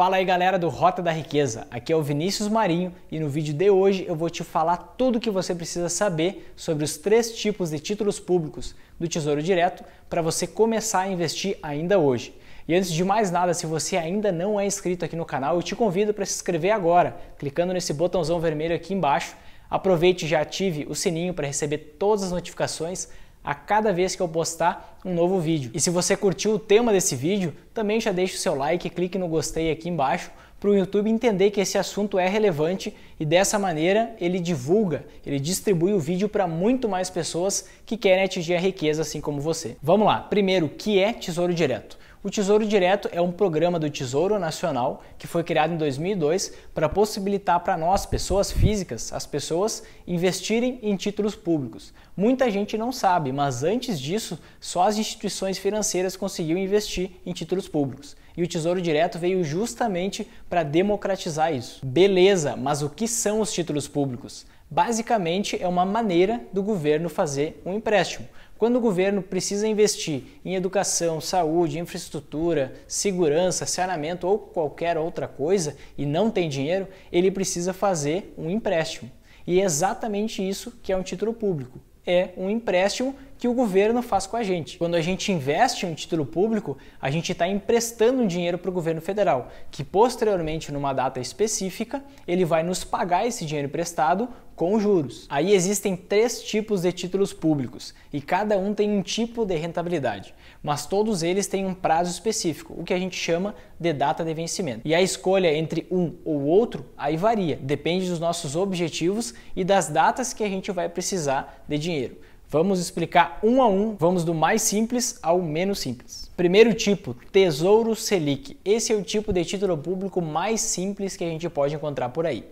Fala aí galera do Rota da Riqueza, aqui é o Vinícius Marinho e no vídeo de hoje eu vou te falar tudo o que você precisa saber sobre os três tipos de títulos públicos do Tesouro Direto para você começar a investir ainda hoje. E antes de mais nada, se você ainda não é inscrito aqui no canal, eu te convido para se inscrever agora, clicando nesse botãozão vermelho aqui embaixo. Aproveite e já ative o sininho para receber todas as notificações a cada vez que eu postar um novo vídeo. E se você curtiu o tema desse vídeo, também já deixe o seu like e clique no gostei aqui embaixo para o YouTube entender que esse assunto é relevante e dessa maneira ele divulga, ele distribui o vídeo para muito mais pessoas que querem atingir a riqueza assim como você. Vamos lá. Primeiro, o que é Tesouro Direto? O Tesouro Direto é um programa do Tesouro Nacional que foi criado em 2002 para possibilitar para nós, pessoas físicas, as pessoas investirem em títulos públicos. Muita gente não sabe, mas antes disso, só as instituições financeiras conseguiam investir em títulos públicos. E o Tesouro Direto veio justamente para democratizar isso. Beleza, mas o que são os títulos públicos? Basicamente, é uma maneira do governo fazer um empréstimo. Quando o governo precisa investir em educação, saúde, infraestrutura, segurança, saneamento ou qualquer outra coisa e não tem dinheiro, ele precisa fazer um empréstimo. E é exatamente isso que é um título público. É um empréstimo que o governo faz com a gente. Quando a gente investe em um título público, a gente está emprestando dinheiro para o governo federal, que posteriormente, numa data específica, ele vai nos pagar esse dinheiro emprestado com juros. Aí existem três tipos de títulos públicos e cada um tem um tipo de rentabilidade, mas todos eles têm um prazo específico, o que a gente chama de data de vencimento. E a escolha entre um ou outro aí varia, depende dos nossos objetivos e das datas que a gente vai precisar de dinheiro. Vamos explicar um a um, vamos do mais simples ao menos simples. Primeiro tipo, Tesouro Selic. Esse é o tipo de título público mais simples que a gente pode encontrar por aí.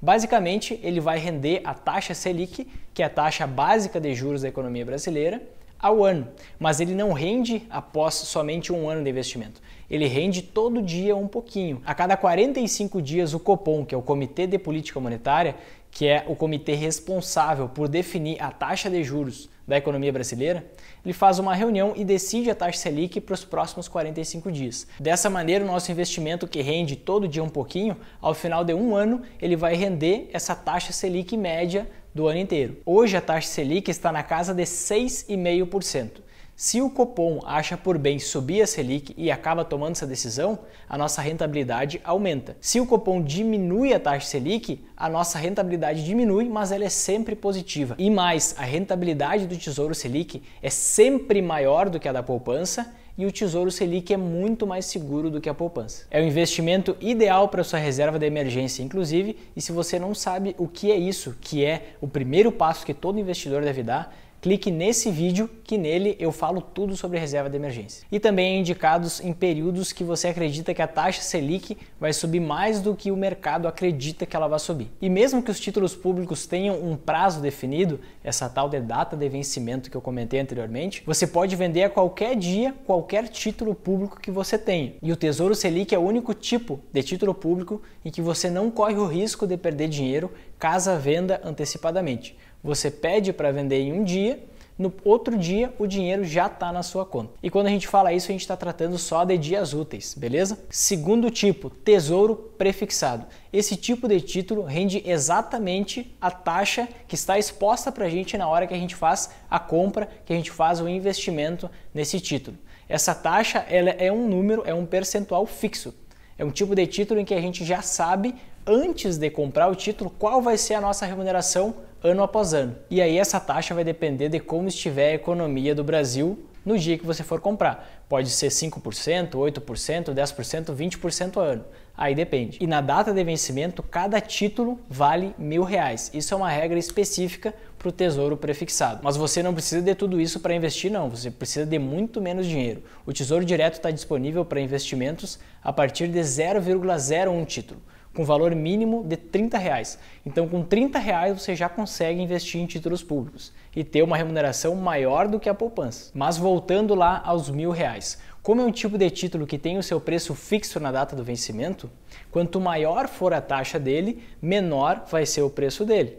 Basicamente, ele vai render a taxa Selic, que é a taxa básica de juros da economia brasileira, ao ano, mas ele não rende após somente um ano de investimento. Ele rende todo dia um pouquinho. A cada 45 dias, o Copom, que é o Comitê de Política Monetária, que é o comitê responsável por definir a taxa de juros da economia brasileira, ele faz uma reunião e decide a taxa Selic para os próximos 45 dias. Dessa maneira, o nosso investimento que rende todo dia um pouquinho, ao final de um ano, ele vai render essa taxa Selic média do ano inteiro. Hoje a taxa Selic está na casa de 6,5%. Se o Copom acha por bem subir a Selic e acaba tomando essa decisão, a nossa rentabilidade aumenta. Se o Copom diminui a taxa Selic, a nossa rentabilidade diminui, mas ela é sempre positiva. E mais, a rentabilidade do Tesouro Selic é sempre maior do que a da poupança e o Tesouro Selic é muito mais seguro do que a poupança. É o investimento ideal para sua reserva de emergência, inclusive, e se você não sabe o que é isso, que é o primeiro passo que todo investidor deve dar, clique nesse vídeo que nele eu falo tudo sobre reserva de emergência. E também é indicados em períodos que você acredita que a taxa Selic vai subir mais do que o mercado acredita que ela vai subir. E mesmo que os títulos públicos tenham um prazo definido, essa tal de data de vencimento que eu comentei anteriormente, você pode vender a qualquer dia qualquer título público que você tenha. E o Tesouro Selic é o único tipo de título público em que você não corre o risco de perder dinheiro caso venda antecipadamente. Você pede para vender em um dia, no outro dia o dinheiro já está na sua conta. E quando a gente fala isso, a gente está tratando só de dias úteis, beleza? Segundo tipo, tesouro prefixado. Esse tipo de título rende exatamente a taxa que está exposta para a gente na hora que a gente faz a compra, que a gente faz o investimento nesse título. Essa taxa ela é um número, é um percentual fixo. É um tipo de título em que a gente já sabe antes de comprar o título qual vai ser a nossa remuneração ano após ano. E aí essa taxa vai depender de como estiver a economia do Brasil no dia que você for comprar. Pode ser 5%, 8%, 10%, 20% ao ano. Aí depende. E na data de vencimento, cada título vale mil reais. Isso é uma regra específica para o tesouro prefixado. Mas você não precisa de tudo isso para investir, não. Você precisa de muito menos dinheiro. O Tesouro Direto está disponível para investimentos a partir de 0,01 título com valor mínimo de 30 reais. Então, com 30 reais você já consegue investir em títulos públicos e ter uma remuneração maior do que a poupança. Mas voltando lá aos mil reais, como é um tipo de título que tem o seu preço fixo na data do vencimento, quanto maior for a taxa dele, menor vai ser o preço dele.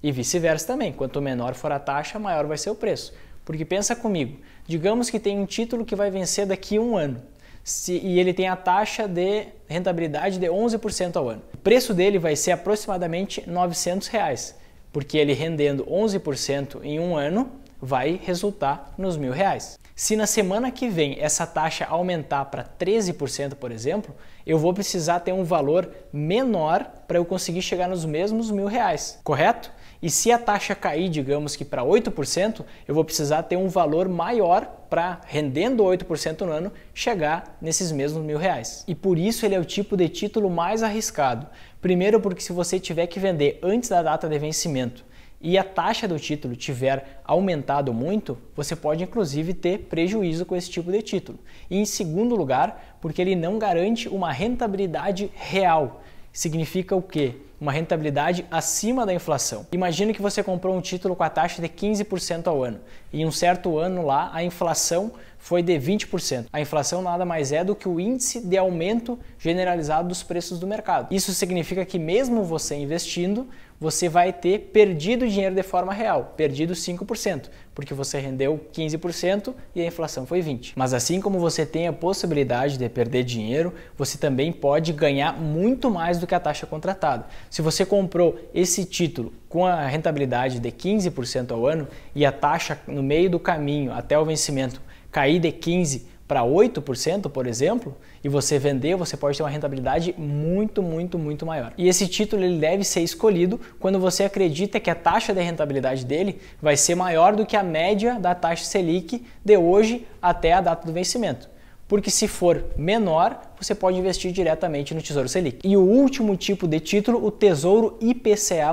E vice-versa também, quanto menor for a taxa, maior vai ser o preço. Porque pensa comigo, digamos que tem um título que vai vencer daqui a um ano se, e ele tem a taxa de rentabilidade de 11% ao ano. O preço dele vai ser aproximadamente R$ 900, reais, porque ele rendendo 11% em um ano vai resultar nos mil reais. Se na semana que vem essa taxa aumentar para 13%, por exemplo, eu vou precisar ter um valor menor para eu conseguir chegar nos mesmos mil reais, correto? E se a taxa cair, digamos que para 8%, eu vou precisar ter um valor maior para, rendendo 8% no ano, chegar nesses mesmos mil reais. E por isso ele é o tipo de título mais arriscado. Primeiro, porque se você tiver que vender antes da data de vencimento e a taxa do título tiver aumentado muito, você pode inclusive ter prejuízo com esse tipo de título. E em segundo lugar, porque ele não garante uma rentabilidade real. Significa o quê? uma rentabilidade acima da inflação. Imagina que você comprou um título com a taxa de 15% ao ano e em um certo ano lá a inflação foi de 20%. A inflação nada mais é do que o índice de aumento generalizado dos preços do mercado. Isso significa que mesmo você investindo, você vai ter perdido dinheiro de forma real, perdido 5%, porque você rendeu 15% e a inflação foi 20%. Mas assim como você tem a possibilidade de perder dinheiro, você também pode ganhar muito mais do que a taxa contratada. Se você comprou esse título com a rentabilidade de 15% ao ano e a taxa no meio do caminho até o vencimento cair de 15 para 8%, por exemplo, e você vender, você pode ter uma rentabilidade muito, muito, muito maior. E esse título ele deve ser escolhido quando você acredita que a taxa de rentabilidade dele vai ser maior do que a média da taxa Selic de hoje até a data do vencimento porque se for menor, você pode investir diretamente no Tesouro Selic. E o último tipo de título, o Tesouro IPCA+.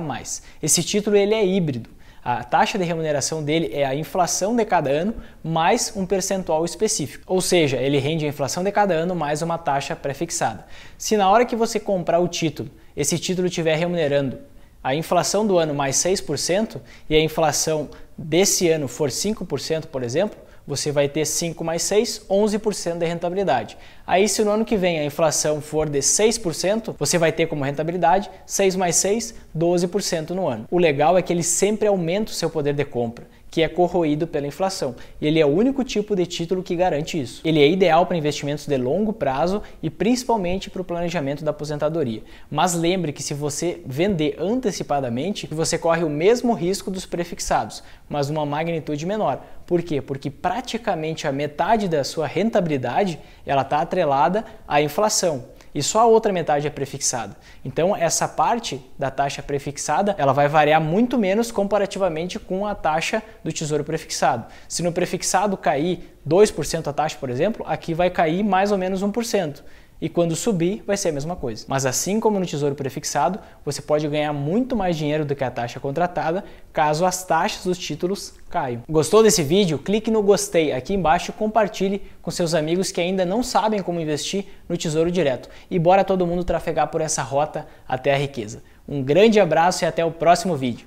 Esse título ele é híbrido. A taxa de remuneração dele é a inflação de cada ano mais um percentual específico. Ou seja, ele rende a inflação de cada ano mais uma taxa pré-fixada. Se na hora que você comprar o título, esse título estiver remunerando a inflação do ano mais 6% e a inflação desse ano for 5%, por exemplo, você vai ter 5 mais 6, 11% de rentabilidade. Aí, se no ano que vem a inflação for de 6%, você vai ter como rentabilidade 6 mais 6, 12% no ano. O legal é que ele sempre aumenta o seu poder de compra que é corroído pela inflação. E ele é o único tipo de título que garante isso. Ele é ideal para investimentos de longo prazo e principalmente para o planejamento da aposentadoria. Mas lembre que se você vender antecipadamente, você corre o mesmo risco dos prefixados, mas uma magnitude menor. Por quê? Porque praticamente a metade da sua rentabilidade ela está atrelada à inflação e só a outra metade é prefixada. Então essa parte da taxa prefixada ela vai variar muito menos comparativamente com a taxa do tesouro prefixado. Se no prefixado cair 2% a taxa, por exemplo, aqui vai cair mais ou menos 1% e quando subir vai ser a mesma coisa. Mas assim como no tesouro prefixado, você pode ganhar muito mais dinheiro do que a taxa contratada caso as taxas dos títulos Caio. Gostou desse vídeo? Clique no gostei aqui embaixo e compartilhe com seus amigos que ainda não sabem como investir no Tesouro Direto. E bora todo mundo trafegar por essa rota até a riqueza. Um grande abraço e até o próximo vídeo.